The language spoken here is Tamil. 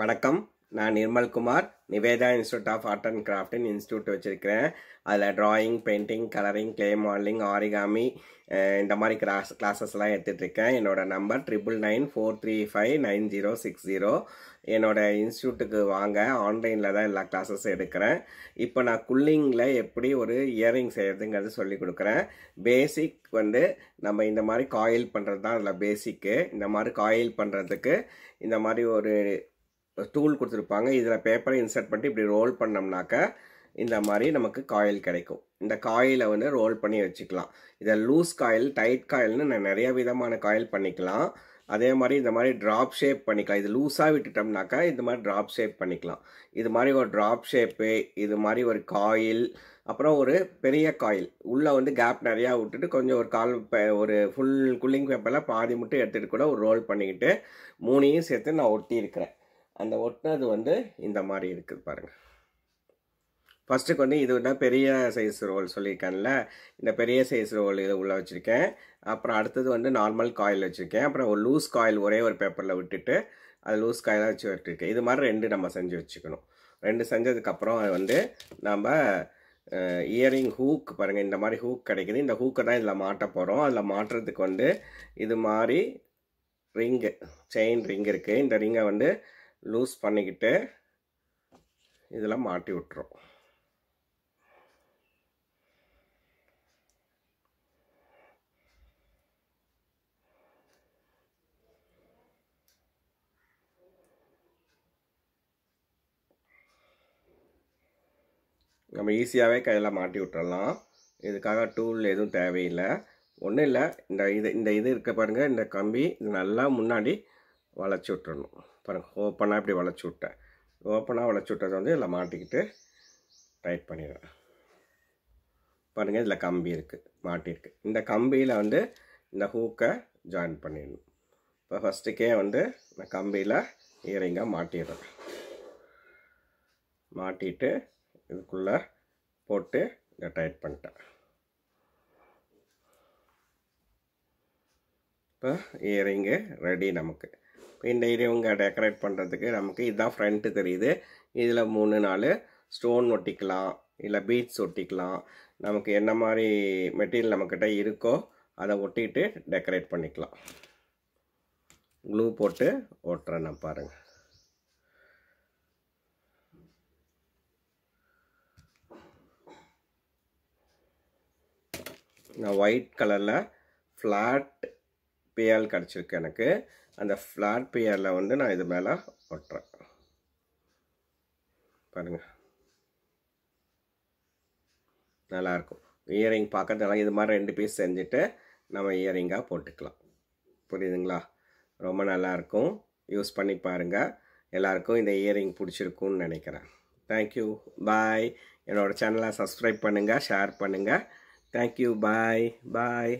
வணக்கம் நான் Nirmalkumar Nivetha institute of art and கிராஃப்டின் இன்ஸ்டியூட் வச்சுருக்கிறேன் அதில் drawing painting colouring clay modelling origami இந்த மாதிரி கிளாஸ் கிளாஸஸ்லாம் எடுத்துகிட்ருக்கேன் என்னோடய number triple nine four three five nine zero six zero என்னோடய இன்ஸ்டியூட்டுக்கு வாங்க ஆன்லைனில் தான் எல்லா கிளாஸஸும் எடுக்கிறேன் இப்போ நான் குல்லிங்கில் எப்படி ஒரு இயரிங் செய்கிறதுங்கிறது சொல்லி கொடுக்குறேன் பேசிக் வந்து நம்ம இந்த மாதிரி காயில் பண்ணுறது தான் அதில் பேசிக்கு இந்த மாதிரி காயில் பண்ணுறதுக்கு இந்த மாதிரி ஒரு டூல் கொடுத்துருப்பாங்க இதில் பேப்பரை இன்சர்ட் பண்ணிட்டு இப்படி ரோல் பண்ணோம்னாக்கா இந்த மாதிரி நமக்கு காயில் கிடைக்கும் இந்த காயிலை வந்து ரோல் பண்ணி வச்சுக்கலாம் இதை லூஸ் காயில் டைட் காயில்னு நான் நிறைய விதமான காயில் பண்ணிக்கலாம் அதே மாதிரி இந்த மாதிரி ட்ராப் ஷேப் பண்ணிக்கலாம் இது லூஸாக விட்டுட்டோம்னாக்கா இந்த மாதிரி ட்ராப் ஷேப் பண்ணிக்கலாம் இது மாதிரி ஒரு ட்ராப் ஷேப்பு இது மாதிரி ஒரு காயில் அப்புறம் ஒரு பெரிய காயில் உள்ளே வந்து கேப் நிறையா விட்டுட்டு கொஞ்சம் ஒரு கால் ஒரு ஃபுல் கூலிங் பேப்பரில் பாதி மட்டும் எடுத்துகிட்டு கூட ஒரு ரோல் பண்ணிக்கிட்டு மூணையும் சேர்த்து நான் ஒட்டி இருக்கிறேன் அந்த ஒட்டினது வந்து இந்த மாதிரி இருக்குது பாருங்கள் ஃபஸ்ட்டுக்கு வந்து இது தான் பெரிய சைஸ் ரோல் சொல்லியிருக்கேன்ல இந்த பெரிய சைஸ் ரோல் இது உள்ளே வச்சுருக்கேன் அப்புறம் அடுத்தது வந்து நார்மல் காயில் வச்சுருக்கேன் அப்புறம் ஒரு லூஸ் காயில் ஒரே ஒரு பேப்பரில் விட்டுட்டு அது லூஸ் காயிலாக வச்சு விட்டுருக்கேன் இது மாதிரி ரெண்டு நம்ம செஞ்சு வச்சுக்கணும் ரெண்டு செஞ்சதுக்கப்புறம் அது வந்து நம்ம இயரிங் ஹூக் பாருங்கள் இந்த மாதிரி ஹூக் கிடைக்குது இந்த ஹூக்கை தான் இதில் மாட்ட போகிறோம் அதில் மாட்டுறதுக்கு வந்து இது மாதிரி ரிங்கு செயின் ரிங் இருக்குது இந்த ரிங்கை வந்து லூஸ் பண்ணிக்கிட்டு இதில் மாட்டி விட்டுரும் நம்ம ஈஸியாகவே கையில் மாட்டி விட்டுறலாம் இதுக்காக டூல் எதுவும் தேவையில்லை ஒன்றும் இல்லை இந்த இது இந்த இது இருக்க பாருங்கள் இந்த கம்பி இது நல்லா முன்னாடி வளைச்சி விட்டுறணும் பாருங்கள் ஓப்பனாக இப்படி வளைச்சி விட்டேன் ஓப்பனாக வளைச்சி விட்டது வந்து இதில் மாட்டிக்கிட்டு டைட் பண்ணிடுவேன் பாருங்கள் இதில் கம்பி இருக்குது மாட்டியிருக்கு இந்த கம்பியில் வந்து இந்த ஹூக்கை ஜாயின் பண்ணிடணும் இப்போ ஃபஸ்ட்டுக்கே வந்து இந்த கம்பியில் ஈரிங்காக மாட்டிடுறேன் மாட்டிட்டு இதுக்குள்ளே போட்டு இதை டைட் பண்ணிட்டேன் இப்போ இயரிங்கு ரெடி நமக்கு இன்டீரியவங்க டெக்கரேட் பண்ணுறதுக்கு நமக்கு இதுதான் ஃப்ரண்ட்டு தெரியுது இதில் மூணு நாலு ஸ்டோன் ஒட்டிக்கலாம் இல்லை பீட்ஸ் ஒட்டிக்கலாம் நமக்கு என்ன மாதிரி மெட்டீரியல் நம்மக்கிட்ட இருக்கோ அதை ஒட்டிட்டு டெக்கரேட் பண்ணிக்கலாம் க்ளூ போட்டு ஒட்டுறேன் நான் பாருங்கள் நான் ஒயிட் கலரில் ஃப்ளாட் பேயால் கிடச்சிருக்கு எனக்கு அந்த ஃப்ளாட் பேயரில் வந்து நான் இது மேலே ஒட்டுறேன் பாருங்கள் நல்லாயிருக்கும் இயரிங் பார்க்கறதுனால இது மாதிரி ரெண்டு பீஸ் செஞ்சுட்டு நம்ம இயரிங்காக போட்டுக்கலாம் புரியுதுங்களா ரொம்ப நல்லாயிருக்கும் யூஸ் பண்ணி பாருங்கள் எல்லாருக்கும் இந்த இயரிங் பிடிச்சிருக்கும்னு நினைக்கிறேன் தேங்க்யூ பாய் என்னோடய சேனலை சப்ஸ்கிரைப் பண்ணுங்கள் ஷேர் பண்ணுங்கள் தேங்க்யூ பாய் பாய்